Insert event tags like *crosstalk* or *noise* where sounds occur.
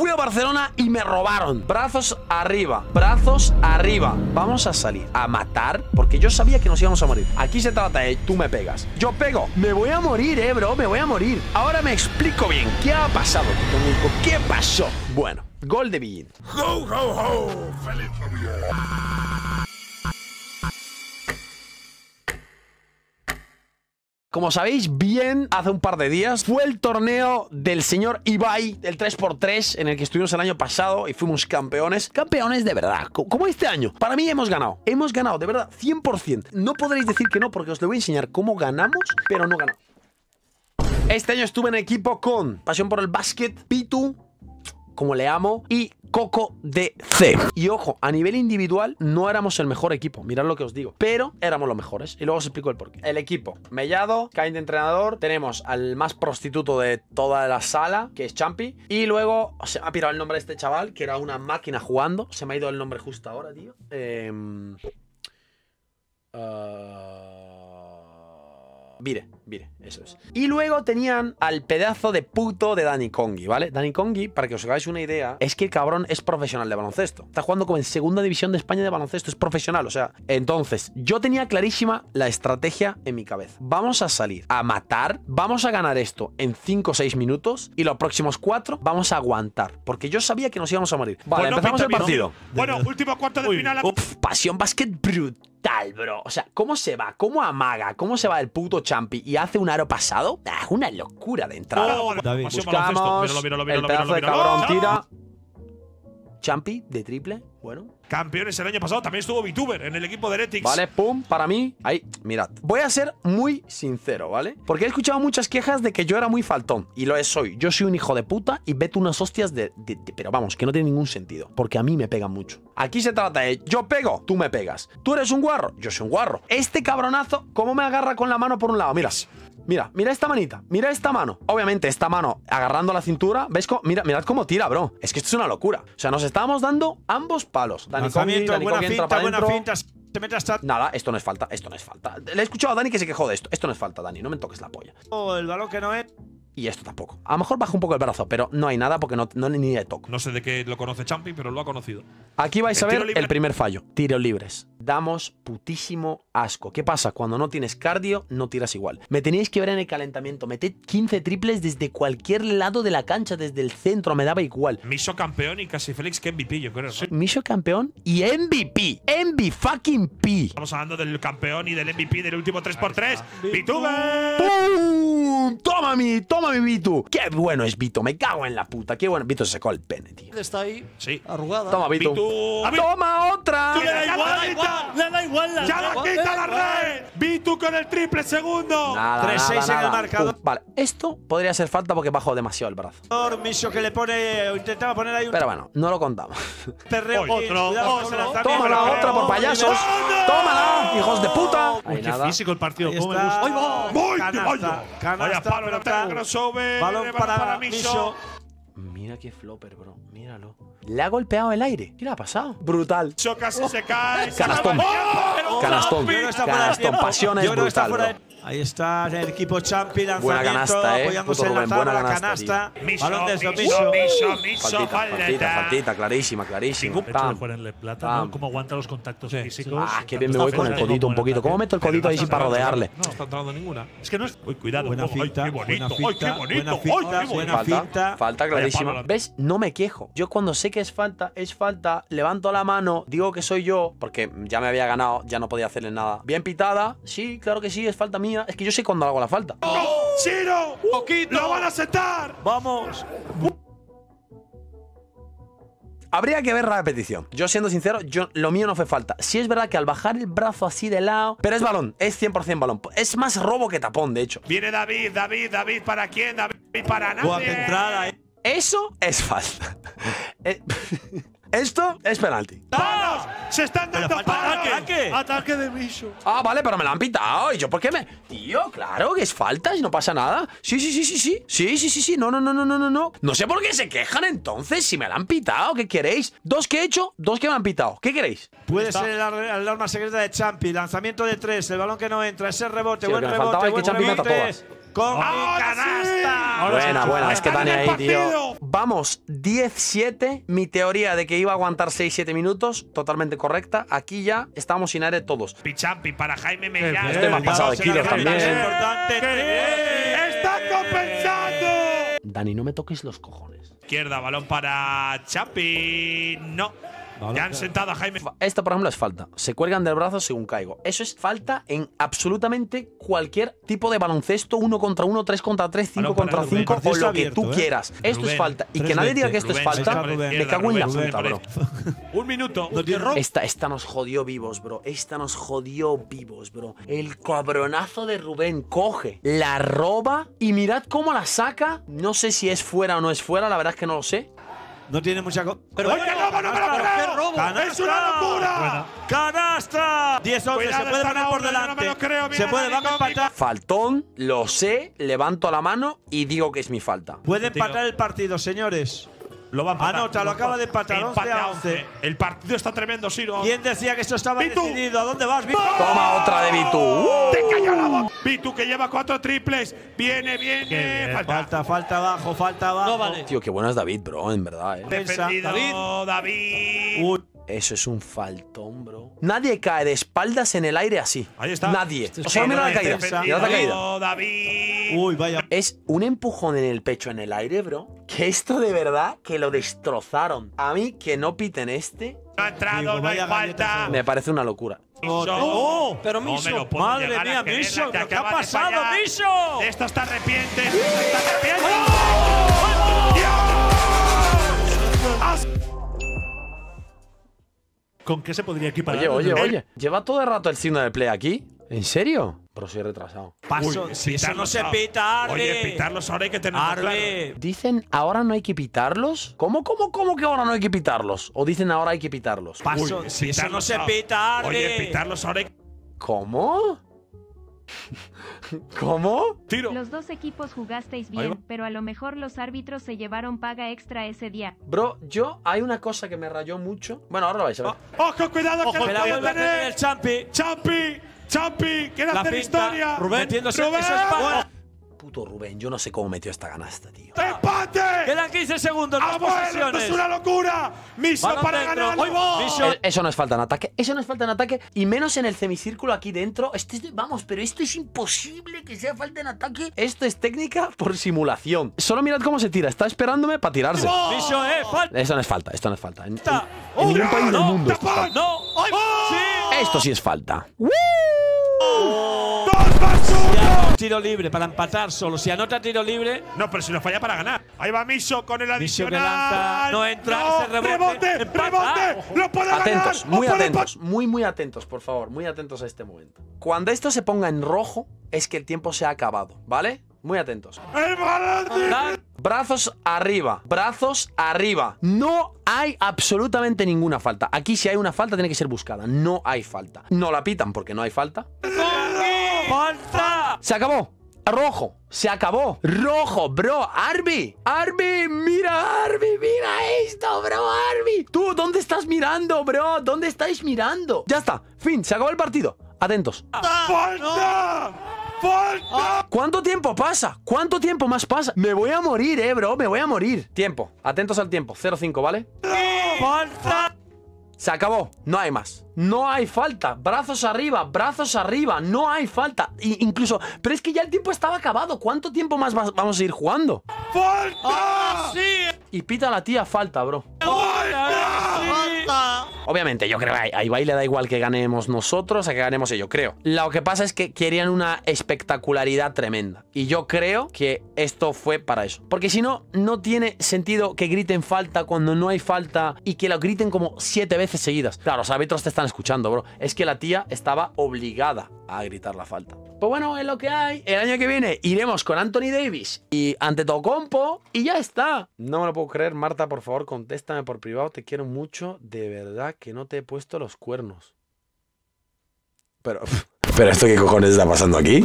Fui a Barcelona y me robaron. Brazos arriba, brazos arriba. Vamos a salir a matar porque yo sabía que nos íbamos a morir. Aquí se trata de tú me pegas. Yo pego. Me voy a morir, eh, bro. Me voy a morir. Ahora me explico bien. ¿Qué ha pasado, Nico. ¿Qué pasó? Bueno, gol de Billy. ¡Ho ho, ho! ¡Feliz Navidad! Como sabéis bien, hace un par de días fue el torneo del señor Ibai, el 3x3, en el que estuvimos el año pasado y fuimos campeones. Campeones de verdad, como este año. Para mí hemos ganado. Hemos ganado, de verdad, 100%. No podréis decir que no, porque os le voy a enseñar cómo ganamos, pero no ganamos. Este año estuve en equipo con Pasión por el Básquet, Pitu, como le amo, y Coco de C Y ojo, a nivel individual no éramos el mejor equipo, mirad lo que os digo, pero éramos los mejores. Y luego os explico el porqué. El equipo, Mellado, Kain de entrenador, tenemos al más prostituto de toda la sala, que es Champi, y luego se ha pirado el nombre de este chaval, que era una máquina jugando, se me ha ido el nombre justo ahora, tío. Eh... Em, ah, Mire, Mire, eso es. Y luego tenían al pedazo de puto de Dani Congi, ¿vale? Dani Congi, para que os hagáis una idea, es que el cabrón es profesional de baloncesto. Está jugando como en segunda división de España de baloncesto, es profesional, o sea. Entonces, yo tenía clarísima la estrategia en mi cabeza. Vamos a salir a matar, vamos a ganar esto en 5 o 6 minutos y los próximos 4 vamos a aguantar, porque yo sabía que nos íbamos a morir. bueno, pues empezamos el partido. Bueno, último cuarto de final. pasión básquet brutal, bro. O sea, ¿cómo se va? ¿Cómo amaga? ¿Cómo se va el puto champi? Y hace un aro pasado. es ah, una locura de entrada. Buscamos el pedazo de cabrón tira. Champi de triple. Bueno, campeones el año pasado. También estuvo VTuber en el equipo de Heretics. Vale, pum, para mí. Ahí, mirad. Voy a ser muy sincero, ¿vale? Porque he escuchado muchas quejas de que yo era muy faltón. Y lo es, soy. Yo soy un hijo de puta y vete unas hostias de, Pero vamos, que no tiene ningún sentido. Porque a mí me pegan mucho. Aquí se trata de yo pego, tú me pegas. Tú eres un guarro, yo soy un guarro. Este cabronazo, ¿cómo me agarra con la mano por un lado? Miras. Mira, mira esta manita, mira esta mano. Obviamente, esta mano agarrando la cintura, ¿ves? Cómo? Mira, mirad cómo tira, bro. Es que esto es una locura. O sea, nos estábamos dando ambos palos. Dani buena finta, Nada, esto no es falta, esto no es falta. Le he escuchado a Dani que se quejó de esto. Esto no es falta, Dani, no me toques la polla. Oh, el balón que no es. Y esto tampoco. A lo mejor baja un poco el brazo, pero no hay nada porque no, no ni de toque. No sé de qué lo conoce Champi, pero lo ha conocido. Aquí vais a ver el primer fallo. Tiros libres damos putísimo asco. ¿Qué pasa? Cuando no tienes cardio, no tiras igual. Me teníais que ver en el calentamiento. mete 15 triples desde cualquier lado de la cancha, desde el centro, me daba igual. Miso campeón y casi Félix que MVP, yo creo. Miso campeón y MVP. MVP fucking P. Estamos hablando del campeón y del MVP del último 3x3. ¡Vitube! ¡Pum! ¡Toma mi, toma mi Vitu! ¡Qué bueno es Vito! Me cago en la puta. ¡Qué bueno! Vito se secó el pene, tío. Está ahí. Sí. Arrugada. Toma, Vitu. ¡Toma otra! ¡Tú igual! Ya la quita la red. con el triple segundo. 3-6 en el marcador. vale, esto podría ser falta porque bajó demasiado el brazo. que le pone. Intentaba poner ahí Pero bueno, no lo contamos. Perreo. Otro. Toma la otra por payasos. ¡Oh, ¡Tómala! ¡Hijos de puta! qué físico el partido. ¡Canasta! para, para Mira qué flopper, bro. Míralo. Le ha golpeado el aire. ¿Qué le ha pasado? Brutal. Choca se cae. Canastón. ¡Oh! Canastón. Canastón. Pasión brutal, bro. Ahí está el equipo Champi buena canasta, eh. apoyándose en la buena canasta. Balón de Miso. Miso, faltita, faltita, clarísima, clarísima. cómo aguanta los contactos físicos. Ah, qué bien me voy con el codito un poquito. ¿Cómo meto el codito ahí sin para rodearle? No, está entrando ninguna. Es que no es… Uy, cuidado. Buena finta, buena finta, buena finta, buena finta. Falta clarísima. ¿Ves? No me quejo. Yo cuando sé que es falta, es falta, levanto la mano, digo que soy yo, porque ya me había ganado, ya no podía hacerle nada. Bien pitada, sí, claro que sí, es falta mía es que yo sé cuando hago la falta. ¡Oh! ¡Uh! ¡Poquito! ¡Lo van a aceptar! ¡Vamos! Habría que ver la repetición. Yo siendo sincero, yo, lo mío no fue falta. Si es verdad que al bajar el brazo así de lado... Pero es balón, es 100% balón. Es más robo que tapón, de hecho. Viene David, David, David, ¿para quién? David, para nadie. entrada, eh. Eso es falta. *laughs* Eh, *laughs* Esto es penalti. ¡Todos! ¡Se están dando Ataque. ¡Ataque! de bicho! Ah, vale, pero me la han pitado. ¿Y yo por qué me...? Tío, claro que es falta y no pasa nada. Sí, sí, sí, sí, sí. Sí, sí, sí, sí. No, no, no, no, no, no, no. No sé por qué se quejan entonces si me la han pitado. ¿Qué queréis? Dos que he hecho, dos que me han pitado. ¿Qué queréis? Puede ser el, arma secreta de Champi. Lanzamiento de tres, el balón que no entra, ese rebote, sí, buen rebote, buen que rebote. Champi con canasta. Buena, buena, es que Dani ahí, tío. Vamos, 10-7. Mi teoría de que iba a aguantar 6-7 minutos, totalmente correcta. Aquí ya estamos sin aire todos. Pichampi para Jaime Esto me ha pasado de kilos también. ¡Está compensando! Dani, no me toques los cojones. Izquierda, balón para Chapi. No ya han sentado Jaime. Esta, por ejemplo, es falta. Se cuelgan del brazo según caigo. Eso es falta en absolutamente cualquier tipo de baloncesto: uno contra uno, tres contra tres, cinco contra cinco, o lo que tú ¿eh? quieras. esto es falta. Y que nadie diga que esto es falta, me cago en la puta, bro. Un minuto. Esta, esta nos jodió vivos, bro. Esta nos jodió vivos, bro. El cabronazo de Rubén coge, la roba y mirad cómo la saca. No sé si es fuera o no es fuera, la verdad es que no lo sé. No tiene mucha. Pero no, no, no, no, no, ¡Canasta! ¡Es una locura! ¡Canasta! 10-11, se puede poner por delante. se puede, va a empatar. Faltón, lo sé, levanto la mano y digo que es mi falta. Puede empatar el partido, señores. Lo va a empatar. Anota, lo acaba de empatar. 11 a 11. El partido está tremendo, Siro. ¿Quién decía que esto estaba decidido? ¿A dónde vas, Vitu? Toma otra de Vitu! Uh. ¡Te que lleva cuatro triples. Viene, viene. Falta. falta. abajo, falta abajo. No vale. Tío, qué bueno es David, bro, en verdad. ¿eh? Defendido, David. David. Uy. Eso es un faltón, bro. Nadie cae de espaldas en el aire así. Ahí está. Nadie. O sea Solo mira la caída. Mira la caída. David. Uy, vaya. Es un empujón en el pecho en el aire, bro. Que esto de verdad que lo destrozaron. A mí que no piten este. No ha entrado, falta. Me parece una locura. Oh, pero Miso, madre mía, Miso, ¿qué ha pasado, Miso? esto está arrepiente, esto está con qué se podría equipar. Oye, oye, oye. ¿Lleva todo el rato el signo de play aquí? ¿En serio? Pero soy retrasado. Paso, si no se pita, Oye, pitarlos ahora hay que tener claro. Dicen, ¿ahora no hay que pitarlos? ¿Cómo, cómo, cómo que ahora no hay que pitarlos? ¿O dicen, ahora hay que pitarlos? Paso, si no se pita, Oye, pitarlos ahora ¿Cómo? *laughs* ¿Cómo? Tiro. Los dos equipos jugasteis bien, pero a lo mejor los árbitros se llevaron paga extra ese día. Bro, yo hay una cosa que me rayó mucho. Bueno, ahora lo vais a ver. Ah, ¡Ojo, cuidado que ¡El Champi! ¡Champi! ¡Champi! ¡Quiere hacer historia! ¡Rubén! Puto Rubén, yo no sé cómo metió esta canasta, tío. ¡Empate! Quedan 15 segundos. Las ¡Esto ¡Es una locura! ¡Miso para ganar! Eso no es falta en ataque. Eso no es falta en ataque. Y menos en el semicírculo aquí dentro. Este vamos, pero esto es imposible que sea falta en ataque. Esto es técnica por simulación. Solo mirad cómo se tira. Está esperándome para tirarse. Miso, eh, eso no es falta. Esto no es falta. En, ningún país del mundo. Esto, es ¡Sí! esto sí es falta. ¡Woo! Tiro libre para empatar solo. Si anota tiro libre. No, pero si nos falla para ganar. Ahí va Miso con el adicional. no entra, no, rebote. ¡Rebote! ¡Rebote! atentos, Muy atentos, muy, muy atentos, por favor. Muy atentos a este momento. Cuando esto se ponga en rojo, es que el tiempo se ha acabado, ¿vale? Muy atentos. ¡El Brazos arriba, brazos arriba. No hay absolutamente ninguna falta. Aquí si hay una falta tiene que ser buscada. No hay falta. No la pitan porque no hay falta. ¡Falta! ¡Se acabó! Rojo, se acabó. Rojo, bro. Arby, Arby, mira, Arby, mira esto, bro, Arby. Tú, ¿dónde estás mirando, bro? ¿Dónde estáis mirando? Ya está, fin, se acabó el partido. Atentos. Ah, ¡Falta! ¡Falta! ¿Cuánto tiempo pasa? ¿Cuánto tiempo más pasa? Me voy a morir, eh, bro. Me voy a morir. Tiempo. Atentos al tiempo. 0-5, ¿vale? ¡Falta! Se acabó, no hay más. No hay falta. Brazos arriba, brazos arriba, no hay falta. incluso, pero es que ya el tiempo estaba acabado. ¿Cuánto tiempo más vamos a ir jugando? ¡Falta! sí! Y pita la tía, falta, bro. ¡Falta! Obviamente, yo creo que a Ibai le da igual que ganemos nosotros, a que ganemos ellos, creo. Lo que pasa es que querían una espectacularidad tremenda. Y yo creo que esto fue para eso. Porque si no, no tiene sentido que griten falta cuando no hay falta y que lo griten como siete veces seguidas. Claro, los árbitros te están escuchando, bro. Es que la tía estaba obligada a gritar la falta. Pues bueno, es lo que hay. El año que viene iremos con Anthony Davis y ante compo y ya está. No me lo puedo creer, Marta, por favor, contéstame por privado. Te quiero mucho. De verdad que no te he puesto los cuernos. Pero. *laughs* ¿Pero esto qué cojones está pasando aquí?